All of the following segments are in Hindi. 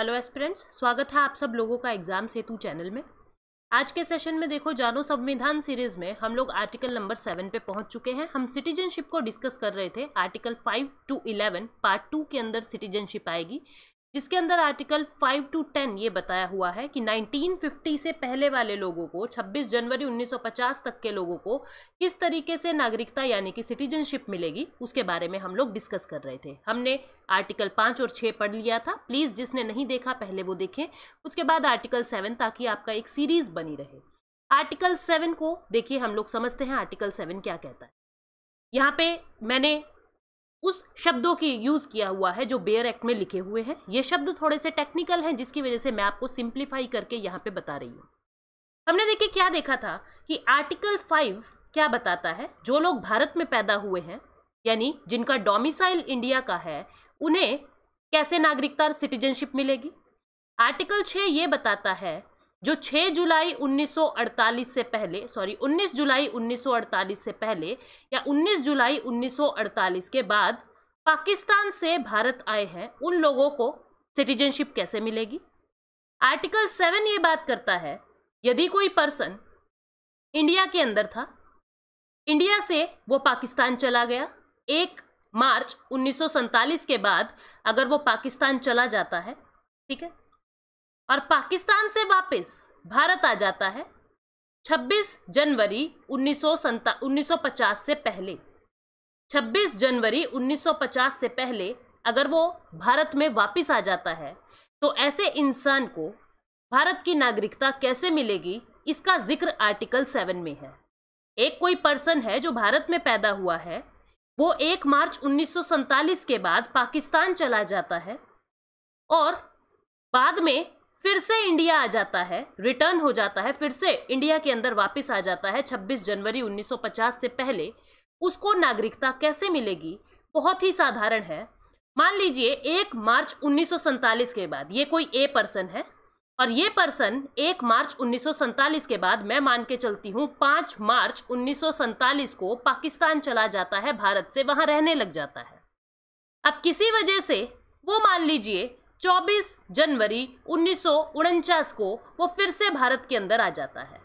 हेलो एस्पिरेंट्स स्वागत है आप सब लोगों का एग्जाम सेतु चैनल में आज के सेशन में देखो जानो संविधान सीरीज में हम लोग आर्टिकल नंबर सेवन पे पहुंच चुके हैं हम सिटीजनशिप को डिस्कस कर रहे थे article five to eleven part two के अंदर सिटीजनशिप आएगी जिसके अंदर आर्टिकल 5 टू 10 ये बताया हुआ है कि 1950 से पहले वाले लोगों को 26 जनवरी 1950 तक के लोगों को किस तरीके से नागरिकता यानी कि सिटीजनशिप मिलेगी उसके बारे में हम लोग डिस्कस कर रहे थे हमने आर्टिकल 5 और 6 पढ़ लिया था प्लीज़ जिसने नहीं देखा पहले वो देखें उसके बाद आर्टिकल सेवन ताकि आपका एक सीरीज़ बनी रहे आर्टिकल सेवन को देखिए हम लोग समझते हैं आर्टिकल सेवन क्या कहता है यहाँ पे मैंने उस शब्दों की यूज़ किया हुआ है जो बेयर एक्ट में लिखे हुए हैं ये शब्द थोड़े से टेक्निकल हैं जिसकी वजह से मैं आपको सिंप्लीफाई करके यहाँ पे बता रही हूँ हमने देखिए क्या देखा था कि आर्टिकल फाइव क्या बताता है जो लोग भारत में पैदा हुए हैं यानी जिनका डोमिसाइल इंडिया का है उन्हें कैसे नागरिकता सिटीजनशिप मिलेगी आर्टिकल छः ये बताता है जो 6 जुलाई 1948 से पहले सॉरी 19 जुलाई 1948 से पहले या 19 जुलाई 1948 के बाद पाकिस्तान से भारत आए हैं उन लोगों को सिटीजनशिप कैसे मिलेगी आर्टिकल सेवन ये बात करता है यदि कोई पर्सन इंडिया के अंदर था इंडिया से वो पाकिस्तान चला गया एक मार्च उन्नीस के बाद अगर वो पाकिस्तान चला जाता है ठीक है और पाकिस्तान से वापस भारत आ जाता है 26 जनवरी उन्नीस सौ से पहले 26 जनवरी 1950 से पहले अगर वो भारत में वापस आ जाता है तो ऐसे इंसान को भारत की नागरिकता कैसे मिलेगी इसका जिक्र आर्टिकल सेवन में है एक कोई पर्सन है जो भारत में पैदा हुआ है वो एक मार्च उन्नीस के बाद पाकिस्तान चला जाता है और बाद में फिर से इंडिया आ जाता है रिटर्न हो जाता है फिर से इंडिया के अंदर वापस आ जाता है 26 जनवरी 1950 से पहले उसको नागरिकता कैसे मिलेगी बहुत ही साधारण है मान लीजिए एक मार्च उन्नीस के बाद ये कोई ए पर्सन है और ये पर्सन एक मार्च उन्नीस के बाद मैं मान के चलती हूँ पाँच मार्च उन्नीस को पाकिस्तान चला जाता है भारत से वहाँ रहने लग जाता है अब किसी वजह से वो मान लीजिए 24 जनवरी उन्नीस को वो फिर से भारत के अंदर आ जाता है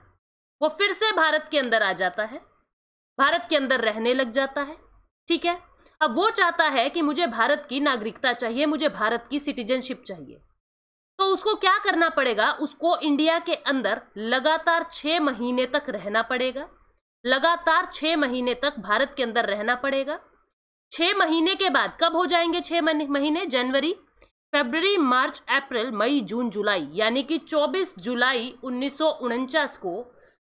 वो फिर से भारत के अंदर आ जाता है भारत के अंदर रहने लग जाता है ठीक है अब वो चाहता है कि मुझे भारत की नागरिकता चाहिए मुझे भारत की सिटीजनशिप चाहिए तो उसको क्या करना पड़ेगा उसको इंडिया के अंदर लगातार छः महीने तक रहना पड़ेगा लगातार छः महीने तक भारत के अंदर रहना पड़ेगा छः महीने के बाद कब हो जाएंगे छः महीने जनवरी फरवरी मार्च अप्रैल मई जून जुलाई यानी कि 24 जुलाई उन्नीस को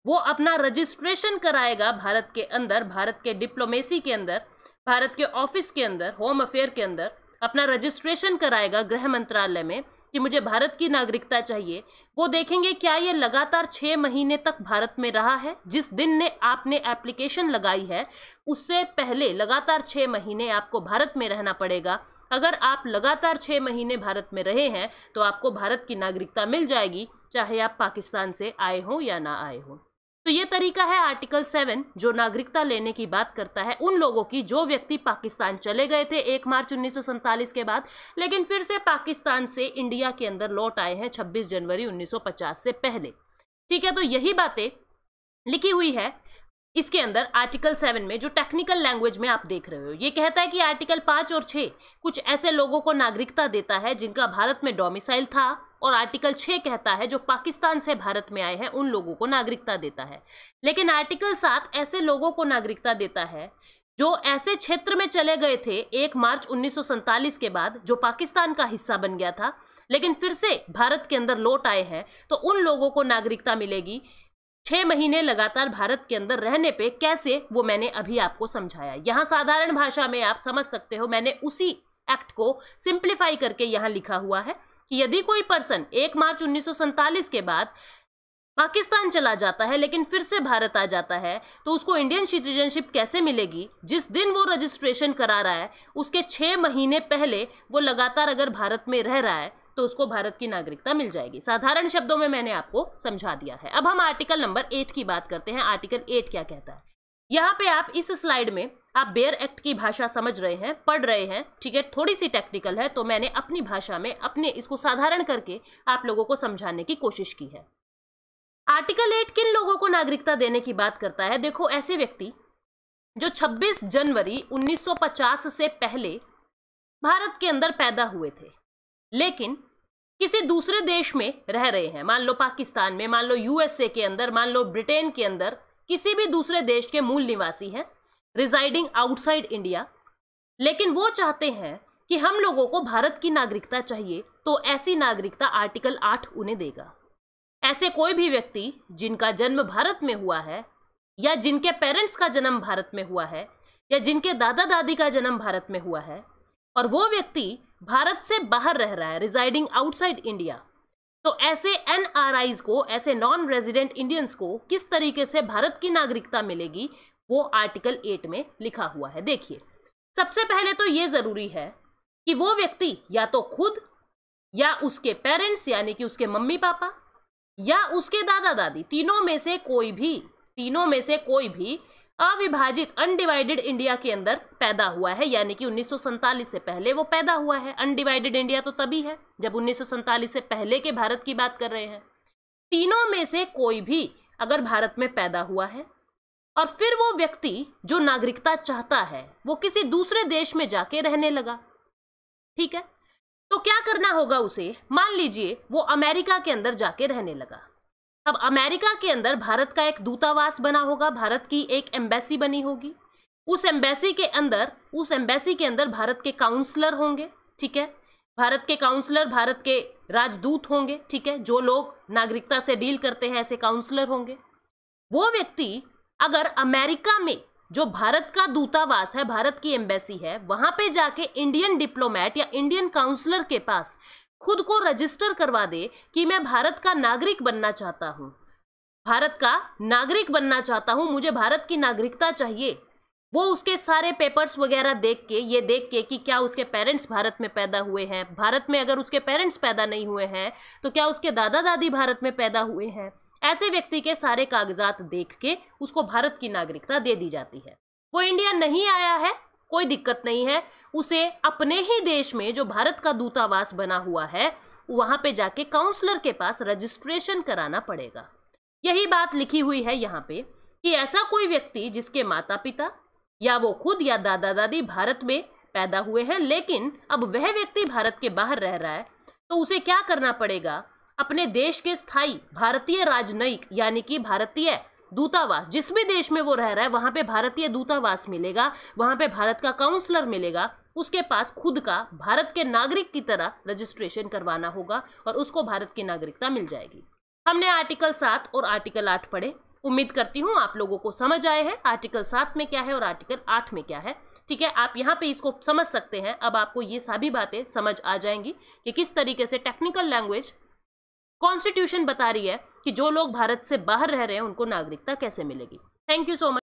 वो अपना रजिस्ट्रेशन कराएगा भारत के अंदर भारत के डिप्लोमेसी के अंदर भारत के ऑफिस के अंदर होम अफेयर के अंदर अपना रजिस्ट्रेशन कराएगा गृह मंत्रालय में कि मुझे भारत की नागरिकता चाहिए वो देखेंगे क्या ये लगातार छः महीने तक भारत में रहा है जिस दिन ने आपने एप्लीकेशन लगाई है उससे पहले लगातार छः महीने आपको भारत में रहना पड़ेगा अगर आप लगातार छः महीने भारत में रहे हैं तो आपको भारत की नागरिकता मिल जाएगी चाहे आप पाकिस्तान से आए हों या ना आए हों तो ये तरीका है आर्टिकल सेवन जो नागरिकता लेने की बात करता है उन लोगों की जो व्यक्ति पाकिस्तान चले गए थे एक मार्च उन्नीस के बाद लेकिन फिर से पाकिस्तान से इंडिया के अंदर लौट आए हैं 26 जनवरी 1950 से पहले ठीक है तो यही बातें लिखी हुई है इसके अंदर आर्टिकल सेवन में जो टेक्निकल लैंग्वेज में आप देख रहे हो ये कहता है कि आर्टिकल पाँच और छः कुछ ऐसे लोगों को नागरिकता देता है जिनका भारत में डोमिसाइल था और आर्टिकल छः कहता है जो पाकिस्तान से भारत में आए हैं उन लोगों को नागरिकता देता है लेकिन आर्टिकल सात ऐसे लोगों को नागरिकता देता है जो ऐसे क्षेत्र में चले गए थे एक मार्च उन्नीस के बाद जो पाकिस्तान का हिस्सा बन गया था लेकिन फिर से भारत के अंदर लौट आए हैं तो उन लोगों को नागरिकता मिलेगी छह महीने लगातार भारत के अंदर रहने पे कैसे वो मैंने अभी आपको समझाया यहाँ साधारण भाषा में आप समझ सकते हो मैंने उसी एक्ट को सिंप्लीफाई करके यहाँ लिखा हुआ है कि यदि कोई पर्सन एक मार्च उन्नीस के बाद पाकिस्तान चला जाता है लेकिन फिर से भारत आ जाता है तो उसको इंडियन सिटीजनशिप कैसे मिलेगी जिस दिन वो रजिस्ट्रेशन करा रहा है उसके छः महीने पहले वो लगातार अगर भारत में रह रहा है तो उसको भारत की नागरिकता मिल जाएगी साधारण शब्दों में मैंने आपको समझा दिया है अब हम आर्टिकल नंबर एट की बात करते हैं आर्टिकल एट क्या कहता है यहाँ पे आप इस स्लाइड में आप बेयर एक्ट की भाषा समझ रहे हैं पढ़ रहे हैं ठीक है थोड़ी सी टेक्निकल है तो मैंने अपनी भाषा में अपने इसको साधारण करके आप लोगों को समझाने की कोशिश की है आर्टिकल एट किन लोगों को नागरिकता देने की बात करता है देखो ऐसे व्यक्ति जो 26 जनवरी 1950 से पहले भारत के अंदर पैदा हुए थे लेकिन किसी दूसरे देश में रह रहे हैं मान लो पाकिस्तान में मान लो यूएसए के अंदर मान लो ब्रिटेन के अंदर किसी भी दूसरे देश के मूल निवासी हैं रिजाइडिंग आउटसाइड इंडिया लेकिन वो चाहते हैं कि हम लोगों को भारत की नागरिकता चाहिए तो ऐसी नागरिकता आर्टिकल आठ उन्हें देगा ऐसे कोई भी व्यक्ति जिनका जन्म भारत में हुआ है या जिनके पेरेंट्स का जन्म भारत में हुआ है या जिनके दादा दादी का जन्म भारत में हुआ है और वो व्यक्ति भारत से बाहर रह रहा है रिजाइडिंग आउटसाइड इंडिया तो ऐसे एन को ऐसे नॉन रेजिडेंट इंडियंस को किस तरीके से भारत की नागरिकता मिलेगी वो आर्टिकल एट में लिखा हुआ है देखिए सबसे पहले तो ये ज़रूरी है कि वो व्यक्ति या तो खुद या उसके पेरेंट्स यानी कि उसके मम्मी पापा या उसके दादा दादी तीनों में से कोई भी तीनों में से कोई भी अविभाजित अनडिवाइडेड इंडिया के अंदर पैदा हुआ है यानी कि उन्नीस से पहले वो पैदा हुआ है अनडिवाइडेड इंडिया तो तभी है जब उन्नीस से पहले के भारत की बात कर रहे हैं तीनों में से कोई भी अगर भारत में पैदा हुआ है और फिर वो व्यक्ति जो नागरिकता चाहता है वो किसी दूसरे देश में जाके रहने लगा ठीक है तो क्या करना होगा उसे मान लीजिए वो अमेरिका के अंदर जाके रहने लगा अब अमेरिका के अंदर भारत का एक दूतावास बना होगा भारत की एक एम्बेसी बनी होगी उस एम्बेसी के अंदर उस एम्बेसी के अंदर भारत के काउंसलर होंगे ठीक है भारत के काउंसलर भारत के राजदूत होंगे ठीक है जो लोग नागरिकता से डील करते हैं ऐसे काउंसलर होंगे वो व्यक्ति अगर अमेरिका में जो भारत का दूतावास है भारत की एम्बेसी है वहां पे जाके इंडियन डिप्लोमेट या इंडियन काउंसलर के पास खुद को रजिस्टर करवा दे कि मैं भारत का नागरिक बनना चाहता हूँ भारत का नागरिक बनना चाहता हूँ मुझे भारत की नागरिकता चाहिए वो उसके सारे पेपर्स वगैरह देख के ये देख के कि क्या उसके पेरेंट्स भारत में पैदा हुए हैं भारत में अगर उसके पेरेंट्स पैदा नहीं हुए हैं तो क्या उसके दादा दादी भारत में पैदा हुए हैं ऐसे व्यक्ति के सारे कागजात देख के उसको भारत की नागरिकता दे दी जाती है वो इंडिया नहीं आया है कोई दिक्कत नहीं है उसे अपने ही देश में जो भारत का दूतावास बना हुआ है वहां पे जाके काउंसलर के पास रजिस्ट्रेशन कराना पड़ेगा यही बात लिखी हुई है यहाँ पे कि ऐसा कोई व्यक्ति जिसके माता पिता या वो खुद या दादा दादी भारत में पैदा हुए हैं लेकिन अब वह व्यक्ति भारत के बाहर रह रहा है तो उसे क्या करना पड़ेगा अपने देश के स्थायी भारतीय राजनयिक यानी कि भारतीय दूतावास जिस भी देश में वो रह रहा है वहाँ पे भारतीय दूतावास मिलेगा वहाँ पे भारत का काउंसलर मिलेगा उसके पास खुद का भारत के नागरिक की तरह रजिस्ट्रेशन करवाना होगा और उसको भारत की नागरिकता मिल जाएगी हमने आर्टिकल सात और आर्टिकल आठ पढ़े उम्मीद करती हूँ आप लोगों को समझ आए हैं आर्टिकल सात में क्या है और आर्टिकल आठ में क्या है ठीक है आप यहाँ पे इसको समझ सकते हैं अब आपको ये सभी बातें समझ आ जाएंगी कि किस तरीके से टेक्निकल लैंग्वेज कॉन्स्टिट्यूशन बता रही है कि जो लोग भारत से बाहर रह रहे हैं उनको नागरिकता कैसे मिलेगी थैंक यू सो मच